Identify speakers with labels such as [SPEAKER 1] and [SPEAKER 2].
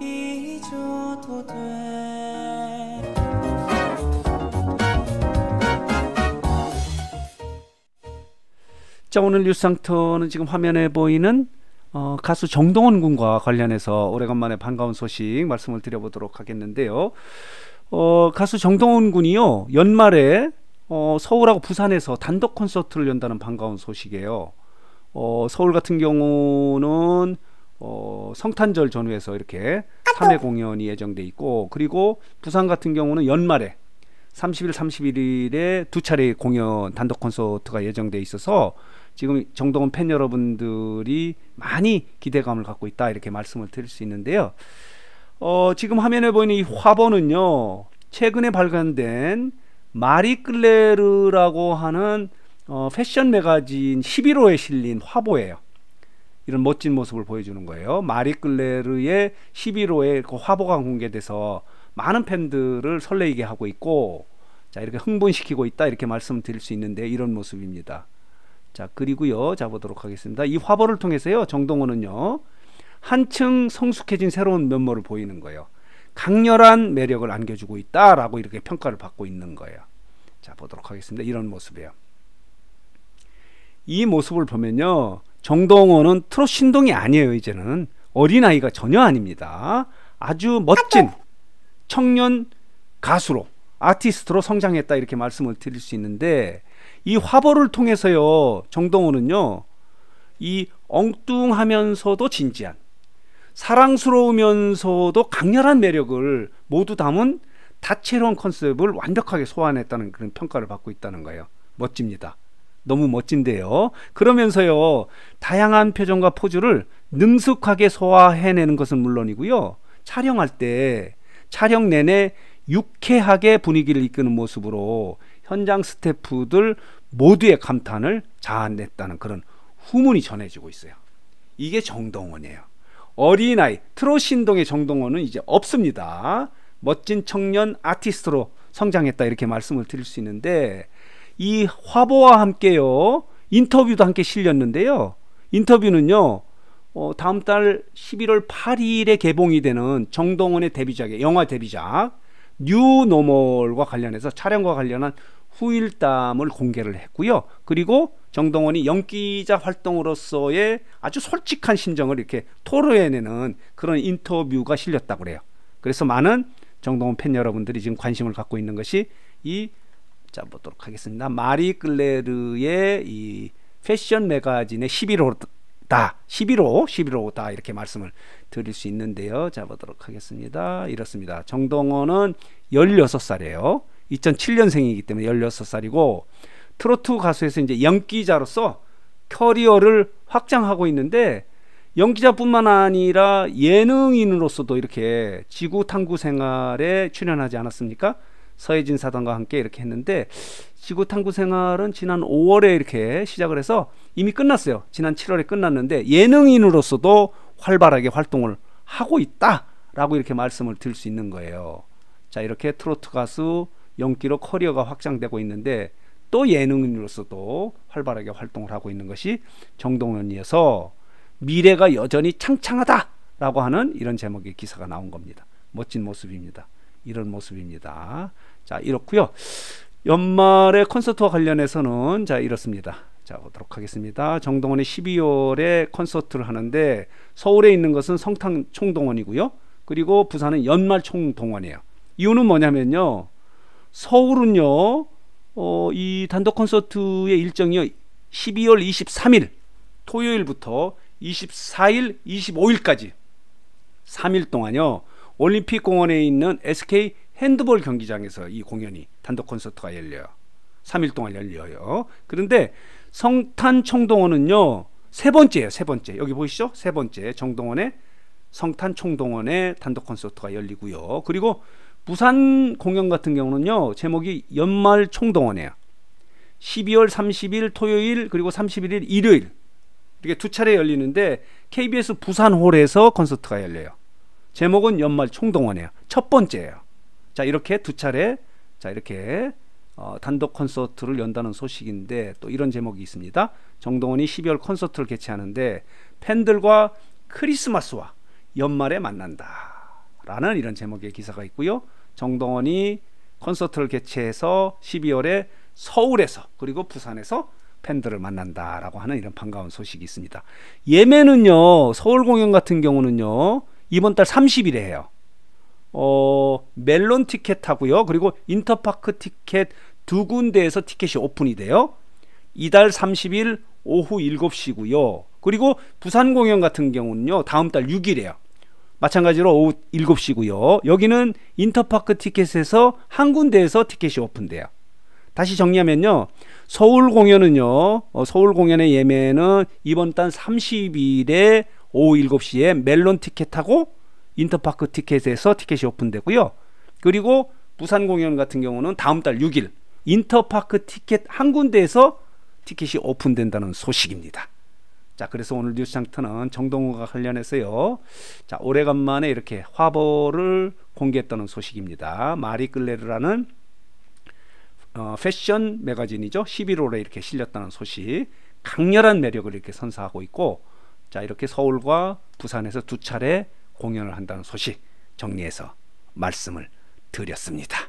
[SPEAKER 1] 잊어도 돼 자, 오늘 뉴스상터는 지금 화면에 보이는 어, 가수 정동원 군과 관련해서 오래간만에 반가운 소식 말씀을 드려보도록 하겠는데요. 어, 가수 정동원 군이요 연말에 어, 서울하고 부산에서 단독 콘서트를 연다는 반가운 소식이에요. 어, 서울 같은 경우는 어, 성탄절 전후에서 이렇게 3회 공연이 예정돼 있고 그리고 부산 같은 경우는 연말에 30일, 31일에 두 차례 공연 단독 콘서트가 예정돼 있어서 지금 정동원 팬 여러분들이 많이 기대감을 갖고 있다 이렇게 말씀을 드릴 수 있는데요. 어, 지금 화면에 보이는 이 화보는요. 최근에 발간된 마리 클레르라고 하는 어, 패션 매거진 11호에 실린 화보예요. 이런 멋진 모습을 보여주는 거예요. 마리 클레르의 11호의 그 화보가 공개돼서 많은 팬들을 설레이게 하고 있고 자 이렇게 흥분시키고 있다 이렇게 말씀드릴 수 있는데 이런 모습입니다. 자 그리고요 자 보도록 하겠습니다. 이 화보를 통해서요 정동원은요 한층 성숙해진 새로운 면모를 보이는 거예요. 강렬한 매력을 안겨주고 있다라고 이렇게 평가를 받고 있는 거예요. 자 보도록 하겠습니다. 이런 모습이에요. 이 모습을 보면요 정동원은 트롯 신동이 아니에요, 이제는. 어린아이가 전혀 아닙니다. 아주 멋진 아, 네. 청년 가수로, 아티스트로 성장했다, 이렇게 말씀을 드릴 수 있는데, 이 화보를 통해서요, 정동원은요, 이 엉뚱하면서도 진지한, 사랑스러우면서도 강렬한 매력을 모두 담은 다채로운 컨셉을 완벽하게 소화했다는 그런 평가를 받고 있다는 거예요. 멋집니다. 너무 멋진데요. 그러면서요, 다양한 표정과 포즈를 능숙하게 소화해내는 것은 물론이고요. 촬영할 때 촬영 내내 유쾌하게 분위기를 이끄는 모습으로 현장 스태프들 모두의 감탄을 자아냈다는 그런 후문이 전해지고 있어요. 이게 정동원이에요. 어린아이, 트롯신동의 정동원은 이제 없습니다. 멋진 청년 아티스트로 성장했다 이렇게 말씀을 드릴 수 있는데 이 화보와 함께요. 인터뷰도 함께 실렸는데요. 인터뷰는요. 어, 다음 달 11월 8일에 개봉이 되는 정동원의 데뷔작의 영화 데뷔작 뉴 노멀과 관련해서 촬영과 관련한 후일담을 공개를 했고요. 그리고 정동원이 연기자 활동으로서의 아주 솔직한 심정을 이렇게 토로해내는 그런 인터뷰가 실렸다고 그래요. 그래서 많은 정동원 팬 여러분들이 지금 관심을 갖고 있는 것이 이 자보도록 하겠습니다. 마리 클레르의 이 패션 매거진의 11호다. 11호, 11호다. 이렇게 말씀을 드릴 수 있는데요. 자보도록 하겠습니다. 이렇습니다. 정동원은 16살이에요. 2007년생이기 때문에 16살이고 트로트 가수에서 이제 연기자로서 커리어를 확장하고 있는데 연기자뿐만 아니라 예능인으로서도 이렇게 지구 탐구 생활에 출연하지 않았습니까? 서해진 사단과 함께 이렇게 했는데 지구 탐구 생활은 지난 5월에 이렇게 시작을 해서 이미 끝났어요. 지난 7월에 끝났는데 예능인으로서도 활발하게 활동을 하고 있다라고 이렇게 말씀을 드릴 수 있는 거예요. 자, 이렇게 트로트 가수 연기로 커리어가 확장되고 있는데 또 예능인으로서도 활발하게 활동을 하고 있는 것이 정동원이어서 미래가 여전히 창창하다라고 하는 이런 제목의 기사가 나온 겁니다. 멋진 모습입니다. 이런 모습입니다. 자, 이렇고요. 연말에 콘서트와 관련해서는 자, 이렇습니다. 자, 보도록 하겠습니다. 정동원이 12월에 콘서트를 하는데 서울에 있는 것은 성탄 총동원이고요. 그리고 부산은 연말 총동원이에요. 이유는 뭐냐면요. 서울은요. 어, 이 단독 콘서트의 일정이요. 12월 23일 토요일부터 24일, 25일까지 3일 동안요. 올림픽 공원에 있는 SK 핸드볼 경기장에서 이 공연이 단독 콘서트가 열려요. 3일 동안 열려요. 그런데 성탄 총동원은요. 세 번째예요. 세 번째. 여기 보이시죠? 세 번째 정동원의 성탄 총동원의 단독 콘서트가 열리고요. 그리고 부산 공연 같은 경우는요. 제목이 연말 총동원이에요. 12월 30일 토요일 그리고 31일 일요일 이렇게 두 차례 열리는데 KBS 부산홀에서 콘서트가 열려요. 제목은 연말 총동원이에요. 첫 번째예요. 자, 이렇게 두 차례 자, 이렇게 어, 단독 콘서트를 연다는 소식인데 또 이런 제목이 있습니다. 정동원이 12월 콘서트를 개최하는데 팬들과 크리스마스와 연말에 만난다. 라는 이런 제목의 기사가 있고요. 정동원이 콘서트를 개최해서 12월에 서울에서 그리고 부산에서 팬들을 만난다라고 하는 이런 반가운 소식이 있습니다. 예매는요. 서울 공연 같은 경우는요. 이번 달 30일에 해요. 어, 멜론 티켓하고요. 그리고 인터파크 티켓 두 군데에서 티켓이 오픈이 돼요. 이달 30일 오후 7시고요. 그리고 부산 공연 같은 경우는요. 다음 달6일에요 마찬가지로 오후 7시고요. 여기는 인터파크 티켓에서 한 군데에서 티켓이 오픈돼요. 다시 정리하면요. 서울 공연은요. 어, 서울 공연의 예매는 이번 달 30일에 오후 7시에 멜론 티켓하고 인터파크 티켓에서 티켓이 오픈되고요. 그리고 부산 공연 같은 경우는 다음 달 6일 인터파크 티켓 한 군데에서 티켓이 오픈된다는 소식입니다. 자, 그래서 오늘 뉴스 장터는 정동우가 관련해서요. 자, 오래간만에 이렇게 화보를 공개했다는 소식입니다. 마리 끌레르라는 어, 패션 매거진이죠. 11월에 이렇게 실렸다는 소식. 강렬한 매력을 이렇게 선사하고 있고 자, 이렇게 서울과 부산에서 두 차례 공연을 한다는 소식 정리해서 말씀을 드렸습니다.